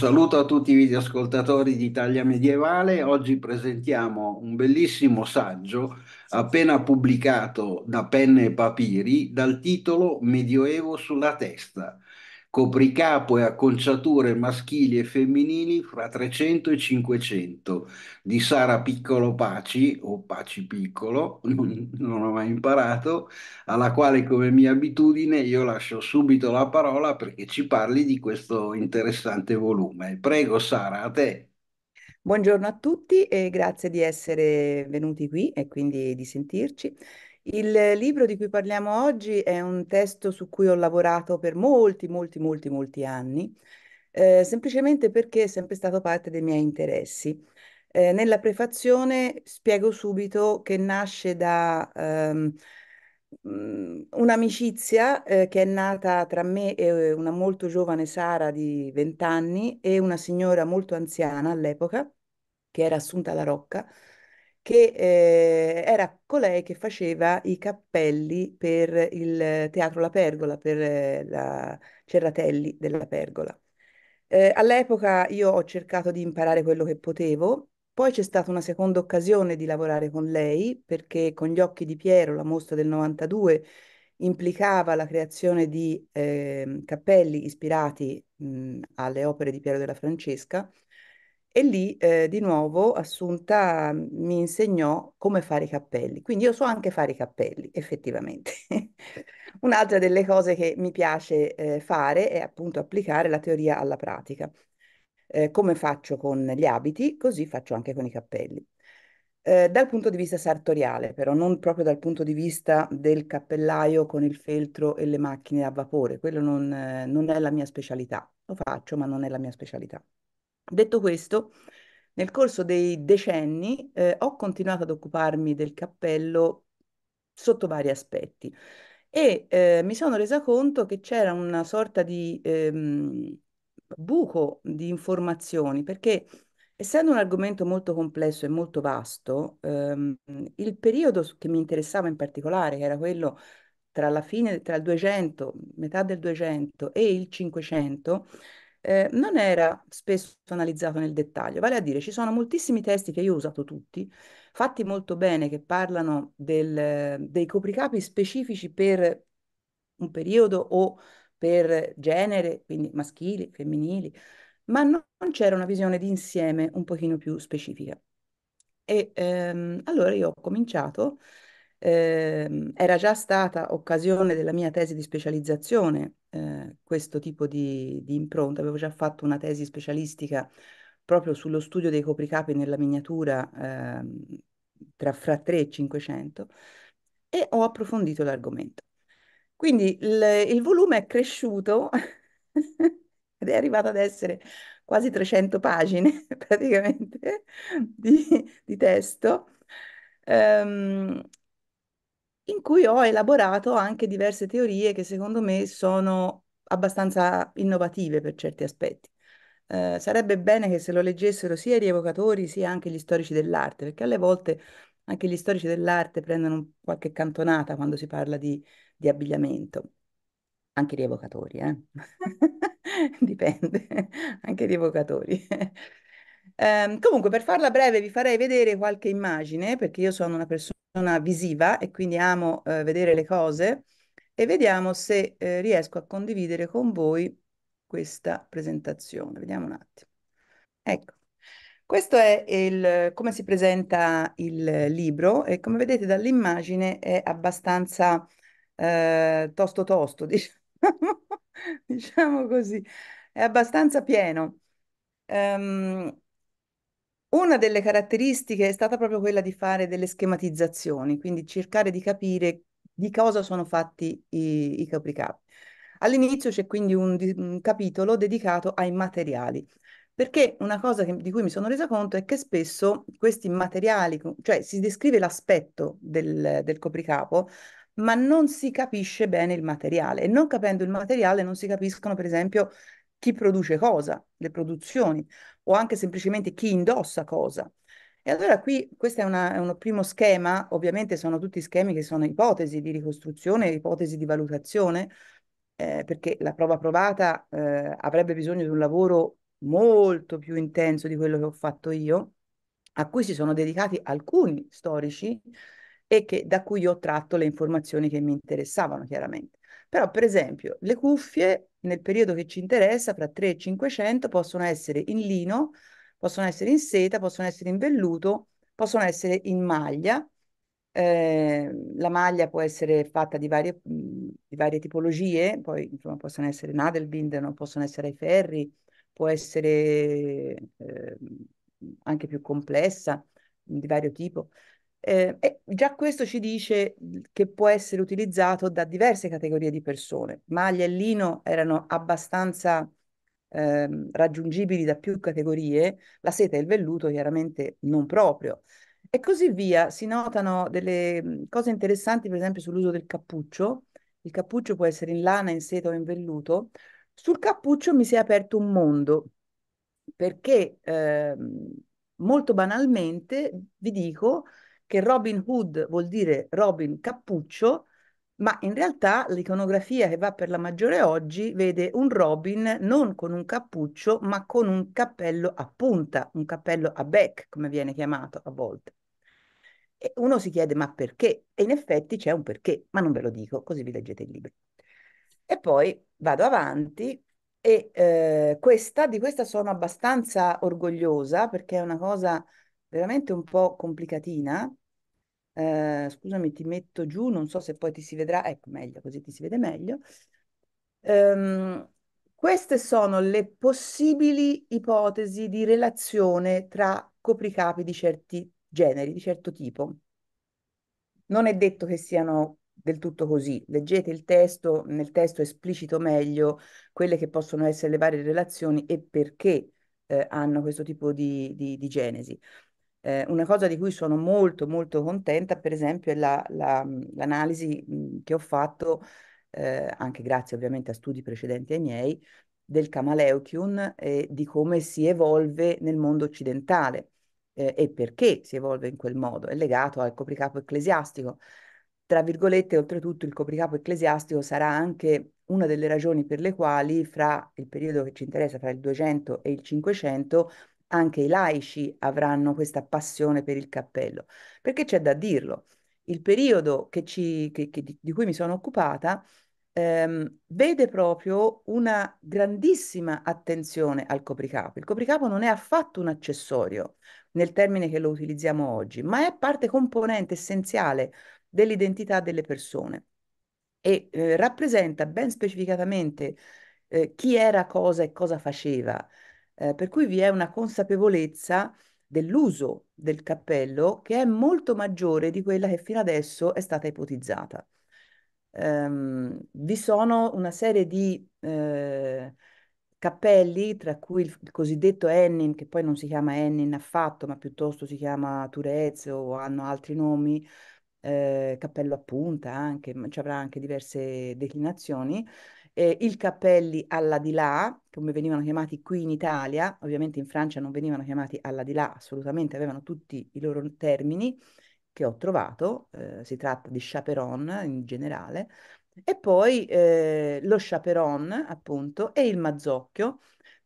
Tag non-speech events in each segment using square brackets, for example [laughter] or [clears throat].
saluto a tutti i videoascoltatori di Italia Medievale. Oggi presentiamo un bellissimo saggio appena pubblicato da Penne e Papiri dal titolo Medioevo sulla testa copricapo e acconciature maschili e femminili fra 300 e 500 di Sara Piccolo Paci o Paci Piccolo, non, [laughs] non ho mai imparato, alla quale come mia abitudine io lascio subito la parola perché ci parli di questo interessante volume. Prego Sara, a te. Buongiorno a tutti e grazie di essere venuti qui e quindi di sentirci. Il libro di cui parliamo oggi è un testo su cui ho lavorato per molti, molti, molti, molti anni, eh, semplicemente perché è sempre stato parte dei miei interessi. Eh, nella prefazione spiego subito che nasce da ehm, mm, un'amicizia eh, che è nata tra me e una molto giovane Sara di 20 anni e una signora molto anziana all'epoca, che era Assunta La Rocca, che eh, era colei che faceva i cappelli per il Teatro La Pergola, per eh, la Cerratelli della Pergola. Eh, all'epoca io ho cercato di imparare quello che potevo, poi c'è stata una seconda occasione di lavorare con lei, perché con gli occhi di Piero, la mostra del 92, implicava la creazione di ehm, cappelli ispirati mh, alle opere di Piero della Francesca, e lì eh, di nuovo Assunta mm, mi insegnò come fare i cappelli. Quindi io so anche fare i cappelli, [laughs] effettivamente. Un'altra delle cose che mi piace eh, fare è appunto applicare la teoria alla pratica. Eh, come faccio con gli abiti, così faccio anche con i cappelli. Eh, dal punto di vista sartoriale, però, non proprio dal punto di vista del cappellaio con il feltro e le macchine a vapore, quello non, eh, non è la mia specialità. Lo faccio, ma non è la mia specialità. Detto questo, nel corso dei decenni eh, ho continuato ad occuparmi del cappello sotto vari aspetti e eh, mi sono resa conto che c'era una sorta di ehm, buco di informazioni perché essendo un argomento molto complesso e molto vasto, ehm, il periodo che mi interessava in particolare, che era quello tra la fine, tra il 200, metà del 200 e il 500, eh, non era spesso analizzato nel dettaglio. Vale a dire, ci sono moltissimi testi che io ho usato tutti, fatti molto bene, che parlano del, dei copricapi specifici per un periodo o per genere, quindi maschili, femminili, ma non, non c'era una visione di insieme un pochino più specifica. E ehm, allora io ho cominciato, ehm, era già stata occasione della mia tesi di specializzazione eh, questo tipo di, di, impronta. Avevo già fatto una tesi specialistica proprio sullo studio dei copricapi nella miniatura eh, tra fra 3 e 500 e ho approfondito l'argomento. Quindi il, il volume è cresciuto [laughs] ed è arrivato ad essere quasi 300 pagine [laughs] praticamente di, di testo. Ehm, in cui ho elaborato anche diverse teorie che secondo me sono abbastanza innovative per certi aspetti. Eh, sarebbe bene che se lo leggessero sia i rievocatori sia anche gli storici dell'arte, perché alle volte anche gli storici dell'arte prendono qualche cantonata quando si parla di, di abbigliamento. Anche i rievocatori, eh? [laughs] dipende, anche i rievocatori. Um, comunque, per farla breve, vi farei vedere qualche immagine, perché io sono una persona visiva e quindi amo eh, vedere le cose, e vediamo se eh, riesco a condividere con voi questa presentazione. Vediamo un attimo. Ecco, questo è il, come si presenta il libro e come vedete dall'immagine è abbastanza eh, tosto tosto, [laughs] diciamo, diciamo così, è abbastanza pieno. Um, una delle caratteristiche è stata proprio quella di fare delle schematizzazioni, quindi cercare di capire di cosa sono fatti i, i capricapi. All'inizio c'è quindi un, un, capitolo dedicato ai materiali, perché una cosa che, di cui mi sono resa conto è che spesso questi materiali, cioè si descrive l'aspetto del, del copricapo, ma non si capisce bene il materiale e non capendo il materiale non si capiscono per esempio chi produce cosa, le produzioni, o anche semplicemente chi indossa cosa. E allora qui questo è, una, è, uno primo schema, ovviamente sono tutti schemi che sono ipotesi di ricostruzione, ipotesi di valutazione, eh, perché la prova provata eh, avrebbe bisogno di un lavoro molto più intenso di quello che ho fatto io, a cui si sono dedicati alcuni storici e che, da cui ho tratto le informazioni che mi interessavano chiaramente. Però, per esempio, le cuffie nel periodo che ci interessa, fra 3 e 500, possono essere in lino, possono essere in seta, possono essere in velluto, possono essere in maglia. Eh, la maglia può essere fatta di varie, di varie tipologie, poi insomma, possono essere Nadelbind, non possono essere ai ferri, può essere eh, anche più complessa, di vario tipo. Eh, e già questo ci dice mhmm, che può essere utilizzato da diverse categorie di persone. Maglia e lino erano abbastanza eh, raggiungibili da più categorie, la seta e il velluto chiaramente non proprio. E così via, si notano delle mhmm, cose interessanti per esempio sull'uso del cappuccio, il cappuccio può essere in lana, in seta o in velluto, sul cappuccio mi si è aperto un mondo, perché eh, molto banalmente vi dico che Robin Hood vuol dire Robin Cappuccio, ma in realtà l'iconografia che va per la maggiore oggi vede un Robin non con un cappuccio, ma con un cappello a punta, un cappello a back, come viene chiamato a volte. E uno si chiede ma perché? E in effetti c'è un perché, ma non ve lo dico, così vi leggete il libro. E poi vado avanti e eh, questa, di questa sono abbastanza orgogliosa perché è una cosa veramente un po' complicatina eh, scusami, ti metto giù, non so se poi ti si vedrà, ecco meglio, così ti si vede meglio. Um, queste sono le possibili ipotesi di relazione tra copricapi di certi generi, di certo tipo. Non è detto che siano del tutto così. Leggete il testo, nel testo esplicito meglio quelle che possono essere le varie relazioni e perché eh, hanno questo tipo di, di, di genesi. Eh, una cosa di cui sono molto molto contenta, per esempio, è la, la, mm, l'analisi mm, che ho fatto, eh, anche grazie ovviamente a studi precedenti ai miei, del Kamaleukion e di come si evolve nel mondo occidentale eh, e perché si evolve in quel modo. È legato al copricapo ecclesiastico. Tra virgolette, oltretutto, il copricapo ecclesiastico sarà anche una delle ragioni per le quali fra il periodo che ci interessa, fra il 200 e il 500, anche i laici avranno questa passione per il cappello, perché c'è da dirlo. Il periodo che ci, che, che, di cui mi sono occupata ehm, vede proprio una grandissima attenzione al copricapo. Il copricapo non è affatto un accessorio nel termine che lo utilizziamo oggi, ma è parte componente essenziale dell'identità delle persone e eh, rappresenta ben specificatamente eh, chi era cosa e cosa faceva eh, per cui vi è una consapevolezza dell'uso del cappello che è molto maggiore di quella che fino adesso è stata ipotizzata. Um, vi sono una serie di eh, cappelli, tra cui il, il, cosiddetto Ennin, che poi non si chiama Ennin affatto, ma piuttosto si chiama Turez o hanno altri nomi, eh, cappello a punta anche, ci avrà anche diverse declinazioni, eh, il cappelli alla di là, come venivano chiamati qui in Italia, ovviamente in Francia non venivano chiamati alla di là, assolutamente avevano tutti i loro termini che ho trovato, eh, si tratta di chaperon in generale, e poi eh, lo chaperon appunto e il mazzocchio.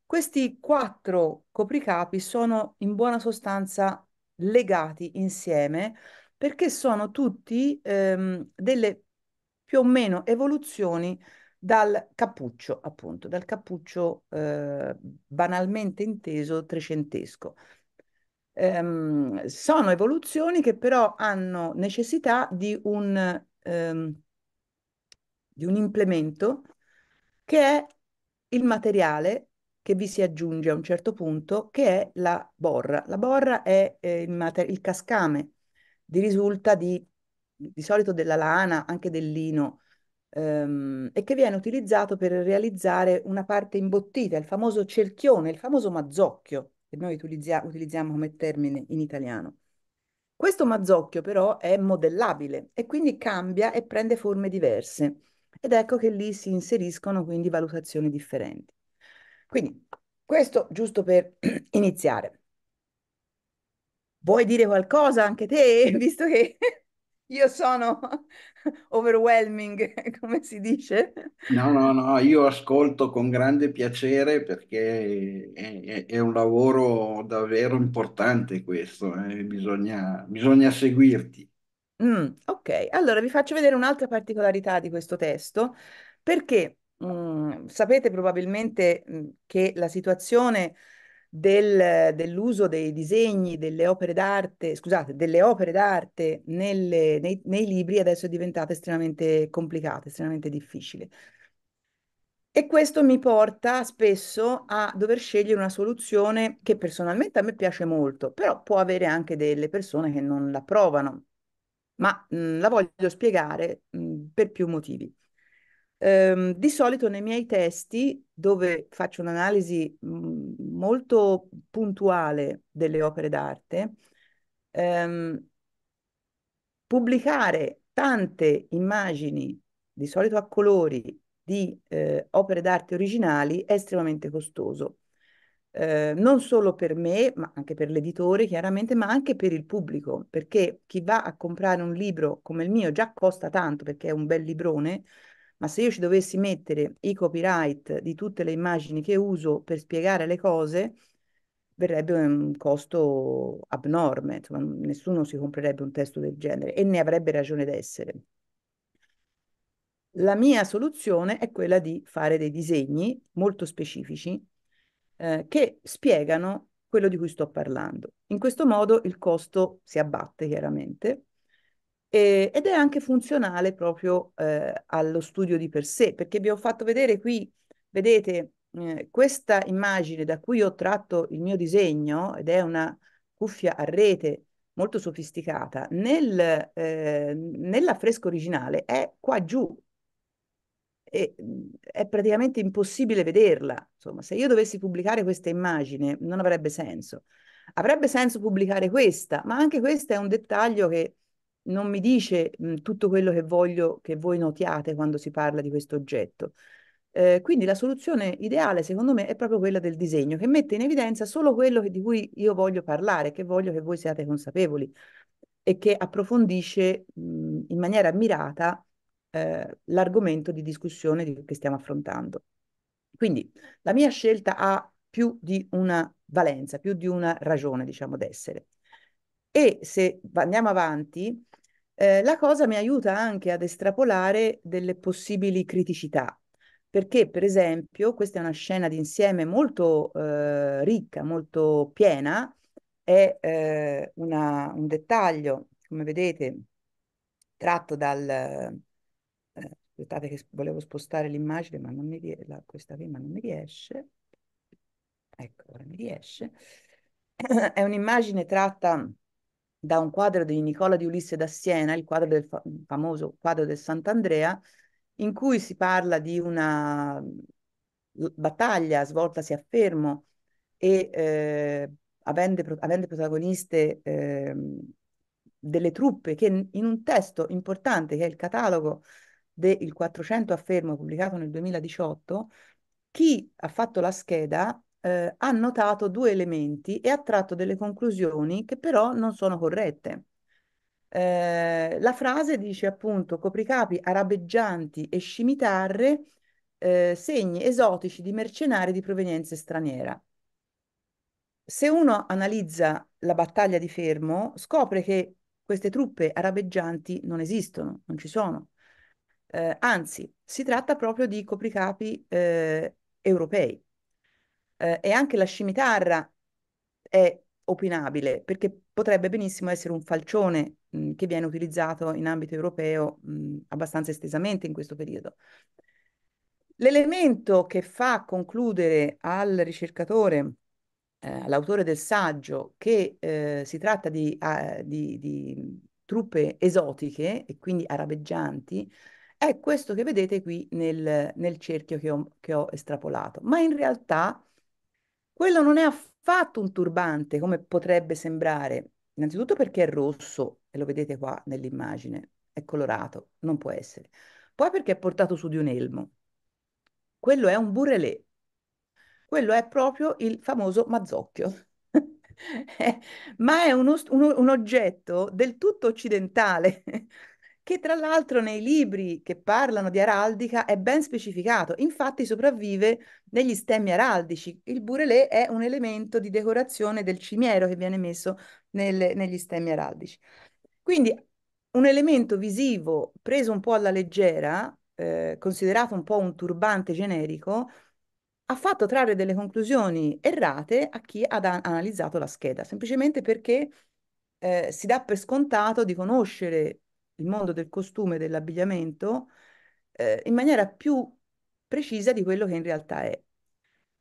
Questi quattro copricapi sono in buona sostanza legati insieme perché sono tutti ehm, delle più o meno evoluzioni dal cappuccio, appunto, dal cappuccio eh, banalmente inteso trecentesco. Ehm, sono evoluzioni che però hanno necessità di un, ehm, di un implemento che è il materiale che vi si aggiunge a un certo punto, che è la borra. La borra è eh, il, mater- il cascame, di risulta di, di solito della lana, anche del lino, ehm, e che viene utilizzato per realizzare una parte imbottita, il famoso cerchione, il famoso mazzocchio, che noi utilizza- utilizziamo come termine in italiano. Questo mazzocchio però è modellabile e quindi cambia e prende forme diverse ed ecco che lì si inseriscono quindi valutazioni differenti. Quindi questo giusto per [clears throat] iniziare. Vuoi dire qualcosa anche te, [laughs] visto che io sono [laughs] overwhelming, [laughs] come si dice? No, no, no, io ascolto con grande piacere perché è, è, è un lavoro davvero importante questo, eh, bisogna, bisogna seguirti. Mm, ok, allora vi faccio vedere un'altra particolarità di questo testo, perché mh, mm, sapete probabilmente mm, che la situazione del, dell'uso dei disegni, delle opere d'arte, scusate, delle opere d'arte nelle, nei, nei, libri adesso è diventata estremamente complicata, estremamente difficile. E questo mi porta spesso a dover scegliere una soluzione che personalmente a me piace molto, però può avere anche delle persone che non la provano, ma mh, la voglio spiegare mh, per più motivi. Ehm, di solito nei miei testi, dove faccio un'analisi mhmm, molto puntuale delle opere d'arte, ehm, pubblicare tante immagini, di solito a colori, di eh, opere d'arte originali è estremamente costoso. Eh, non solo per me, ma anche per l'editore chiaramente, ma anche per il pubblico, perché chi va a comprare un libro come il mio già costa tanto perché è un bel librone, ma se io ci dovessi mettere i copyright di tutte le immagini che uso per spiegare le cose, verrebbe un costo abnorme, insomma, nessuno si comprerebbe un testo del genere e ne avrebbe ragione d'essere. La mia soluzione è quella di fare dei disegni molto specifici eh, che spiegano quello di cui sto parlando. In questo modo il costo si abbatte chiaramente eh, ed è anche funzionale proprio eh, allo studio di per sé, perché vi ho fatto vedere qui, vedete, eh, questa immagine da cui ho tratto il mio disegno, ed è una cuffia a rete molto sofisticata, nel, ehm, nell'affresco originale è qua giù, e mhmm, è praticamente impossibile vederla. Insomma, se io dovessi pubblicare questa immagine non avrebbe senso. Avrebbe senso pubblicare questa, ma anche questo è un dettaglio che non mi dice mh, mhmm, tutto quello che voglio che voi notiate quando si parla di questo oggetto. Eh, quindi la soluzione ideale, secondo me, è proprio quella del disegno, che mette in evidenza solo quello che, di cui io voglio parlare, che voglio che voi siate consapevoli e che approfondisce mh, mhmm, in maniera mirata eh, l'argomento di discussione di, che stiamo affrontando. Quindi la mia scelta ha più di una valenza, più di una ragione, diciamo, d'essere. E se andiamo avanti, eh, la cosa mi aiuta anche ad estrapolare delle possibili criticità, perché per esempio questa è una scena d'insieme molto eh, ricca, molto piena, è eh, una, un dettaglio, come vedete, tratto dal... Eh, aspettate che volevo spostare l'immagine, ma non mi, rie- la, questa qui, ma non mi riesce. Ecco, ora mi riesce. [clears throat] è un'immagine tratta da un quadro di Nicola di Ulisse da Siena, il quadro del fa- famoso quadro del Sant'Andrea, in cui si parla di una battaglia svoltasi a Fermo e eh, avendo, avendo, protagoniste eh, delle truppe che in un testo importante che è il catalogo del 400 a Fermo pubblicato nel 2018, chi ha fatto la scheda eh, ha notato due elementi e ha tratto delle conclusioni che però non sono corrette. Eh, la frase dice appunto copricapi arabeggianti e scimitarre, eh, segni esotici di mercenari di provenienza straniera. Se uno analizza la battaglia di Fermo, scopre che queste truppe arabeggianti non esistono, non ci sono. Eh, anzi, si tratta proprio di copricapi eh, europei eh, e anche la scimitarra è opinabile perché potrebbe benissimo essere un falcione mh, mm, che viene utilizzato in ambito europeo mh, mm, abbastanza estesamente in questo periodo. L'elemento che fa concludere al ricercatore, eh, all'autore del saggio, che eh, si tratta di, uh, di, di, truppe esotiche e quindi arabeggianti, è questo che vedete qui nel, nel cerchio che ho, che ho estrapolato. Ma in realtà quello non è affatto un turbante come potrebbe sembrare, innanzitutto perché è rosso e lo vedete qua nell'immagine, è colorato, non può essere. Poi perché è portato su di un elmo. Quello è un burelè. Quello è proprio il famoso mazzocchio. [laughs] Eh, ma è uno, uno, un oggetto del tutto occidentale, che tra l'altro nei libri che parlano di araldica è ben specificato, infatti sopravvive negli stemmi araldici. Il burelè è un elemento di decorazione del cimiero che viene messo nel, negli stemmi araldici. Quindi un elemento visivo preso un po' alla leggera, eh, considerato un po' un turbante generico, ha fatto trarre delle conclusioni errate a chi ha analizzato la scheda, semplicemente perché eh, si dà per scontato di conoscere il mondo del costume e dell'abbigliamento eh, in maniera più precisa di quello che in realtà è.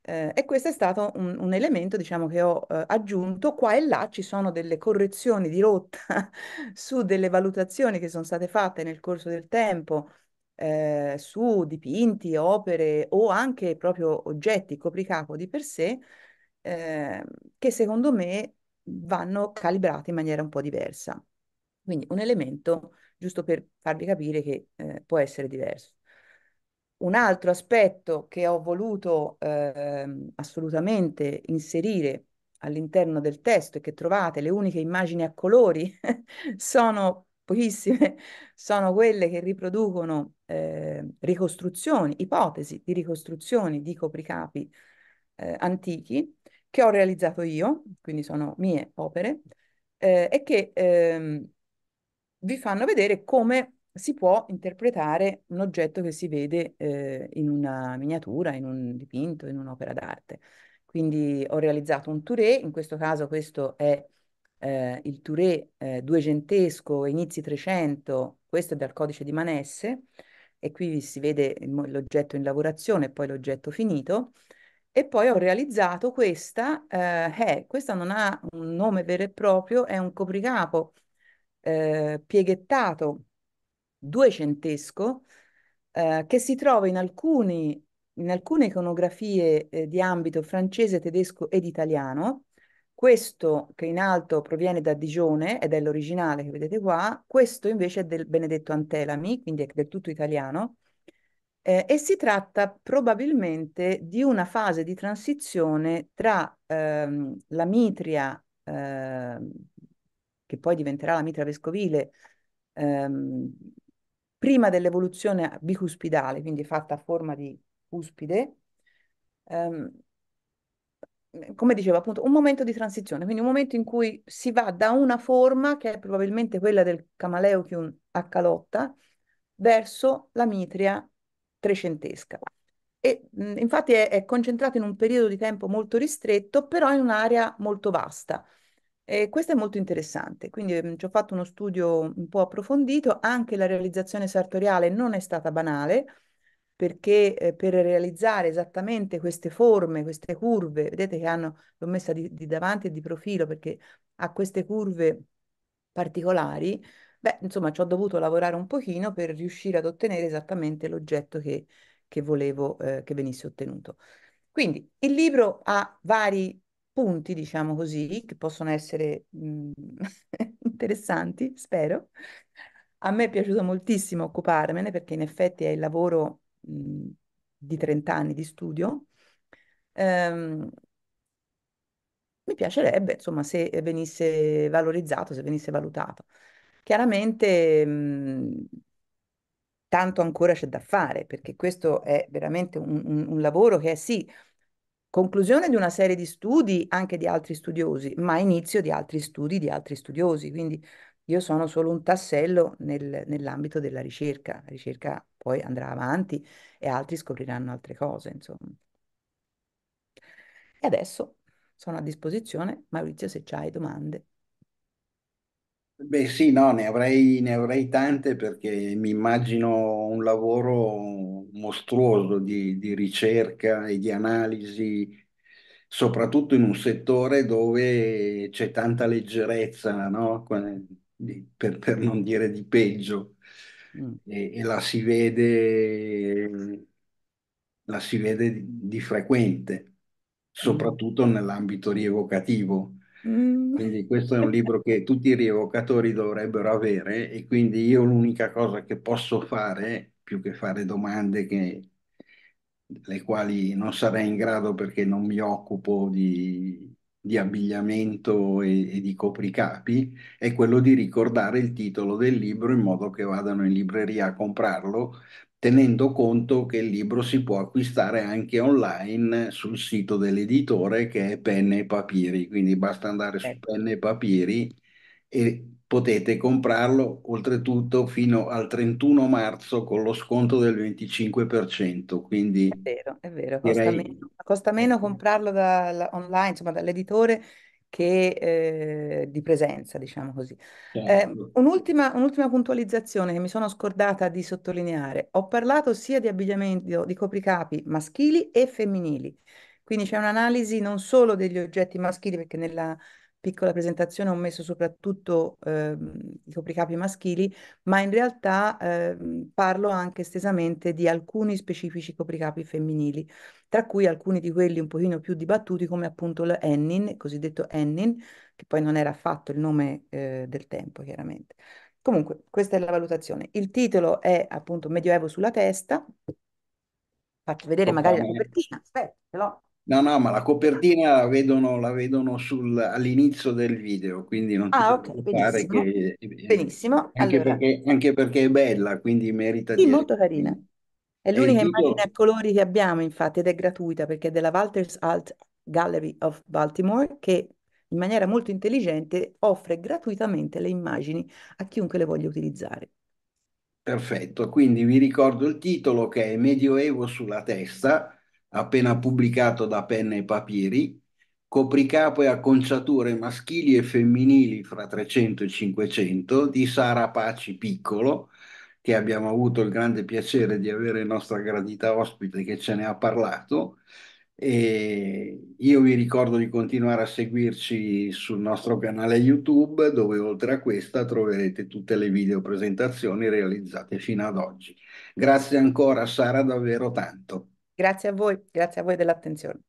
Eh, e questo è stato un, un elemento, diciamo, che ho eh, aggiunto. Qua e là ci sono delle correzioni di rotta [laughs] su delle valutazioni che sono state fatte nel corso del tempo eh, su dipinti, opere o anche proprio oggetti copricapo di per sé, ehm, che secondo me vanno calibrati in maniera un po' diversa. Quindi un elemento giusto per farvi capire che eh, può essere diverso. Un altro aspetto che ho voluto eh, assolutamente inserire all'interno del testo e che trovate le uniche immagini a colori [laughs] sono pochissime, sono quelle che riproducono eh, ricostruzioni, ipotesi di ricostruzioni di copricapi eh, antichi che ho realizzato io, quindi sono mie opere, eh, e che ehm, vi fanno vedere come si può interpretare un oggetto che si vede eh, in una miniatura, in un dipinto, in un'opera d'arte. Quindi ho realizzato un touré, in questo caso questo è eh, il touré eh, duecentesco, inizi 300, questo è dal codice di Manesse, e qui si vede l'oggetto in lavorazione e poi l'oggetto finito. E poi ho realizzato questa, eh, è, questa non ha un nome vero e proprio, è un copricapo eh, pieghettato duecentesco eh, che si trova in, alcuni, in alcune iconografie eh, di ambito francese, tedesco ed italiano. Questo che in alto proviene da Digione ed è l'originale che vedete qua, questo invece è del Benedetto Antelami, quindi è del tutto italiano, eh, e si tratta probabilmente di una fase di transizione tra ehm, la mitria ehm, che poi diventerà la mitra vescovile, ehm, prima dell'evoluzione bicuspidale, quindi fatta a forma di cuspide, ehm, come dicevo appunto, un momento di transizione, quindi un momento in cui si va da una forma, che è probabilmente quella del Camaleochium a calotta, verso la mitria trecentesca. E, mh, infatti è, è concentrato in un periodo di tempo molto ristretto, però in un'area molto vasta. E questo è molto interessante, quindi mh, mhmm, ci ho fatto uno studio un po' approfondito, anche la realizzazione sartoriale non è stata banale, perché eh, per realizzare esattamente queste forme, queste curve, vedete che hanno, l'ho messa di, di davanti e di profilo perché ha queste curve particolari, beh, insomma, ci ho dovuto lavorare un pochino per riuscire ad ottenere esattamente l'oggetto che, che volevo eh, che venisse ottenuto. Quindi il libro ha vari punti, diciamo così, che possono essere mh, mhmm, [laughs] interessanti, spero. A me è piaciuto moltissimo occuparmene perché in effetti è il lavoro mh, mhmm, di 30 anni di studio. Ehm, mi piacerebbe, insomma, se venisse valorizzato, se venisse valutato. Chiaramente mh, mhmm, tanto ancora c'è da fare perché questo è veramente un, un, un lavoro che è sì conclusione di una serie di studi anche di altri studiosi, ma inizio di altri studi di altri studiosi. Quindi io sono solo un tassello nel, nell'ambito della ricerca. La ricerca poi andrà avanti e altri scopriranno altre cose, insomma. E adesso sono a disposizione, Maurizio, se hai domande. Beh sì, no, ne avrei, ne avrei tante perché mi immagino un lavoro mostruoso di, di ricerca e di analisi, soprattutto in un settore dove c'è tanta leggerezza, no? Per, per non dire di peggio. Mm. E, e la si vede, la si vede di, di frequente, mm. soprattutto nell'ambito rievocativo. Mm. Quindi questo è un libro che tutti i rievocatori dovrebbero avere e quindi io l'unica cosa che posso fare, più che fare domande che, le quali non sarei in grado perché non mi occupo di, di abbigliamento e, e, di copricapi, è quello di ricordare il titolo del libro in modo che vadano in libreria a comprarlo tenendo conto che il libro si può acquistare anche online sul sito dell'editore che è Penne e Papiri, quindi basta andare su ecco. Penne e Papiri e potete comprarlo oltretutto fino al 31 marzo con lo sconto del 25%, quindi È vero, è vero, costa direi meno, costa meno eh. comprarlo da- online, insomma, dall'editore che eh, di presenza, diciamo così. Eh, un'ultima, un'ultima, puntualizzazione che mi sono scordata di sottolineare. Ho parlato sia di abbigliamento di copricapi maschili e femminili, quindi c'è un'analisi non solo degli oggetti maschili, perché nella piccola presentazione ho messo soprattutto eh, i copricapi maschili, ma in realtà eh, parlo anche estesamente di alcuni specifici copricapi femminili, tra cui alcuni di quelli un pochino più dibattuti come appunto l'Ennin, il cosiddetto Ennin, che poi non era affatto il nome eh, del tempo chiaramente. Comunque, questa è la valutazione. Il titolo è appunto Medioevo sulla testa. Faccio vedere magari la copertina. Aspetta, ce l'ho. No, no, ma la copertina la vedono, la vedono sul, all'inizio del video, quindi non ti Ah, ok, preoccupare benissimo. che... Eh, benissimo. Anche Allora, perché, anche perché è bella, quindi merita sì, di molto essere. carina. È E l'unica immagine a titolo... colori che abbiamo, infatti, ed è gratuita perché è della Walters Art Gallery of Baltimore che in maniera molto intelligente offre gratuitamente le immagini a chiunque le voglia utilizzare. Perfetto, quindi vi ricordo il titolo che è Medioevo sulla testa appena pubblicato da Penne e Papiri, copricapo e acconciature maschili e femminili fra 300 e 500 di Sara Paci Piccolo, che abbiamo avuto il grande piacere di avere in nostra gradita ospite che ce ne ha parlato. E io vi ricordo di continuare a seguirci sul nostro canale YouTube, dove oltre a questa troverete tutte le video presentazioni realizzate fino ad oggi. Grazie ancora Sara davvero tanto. Grazie a voi, grazie a voi dell'attenzione.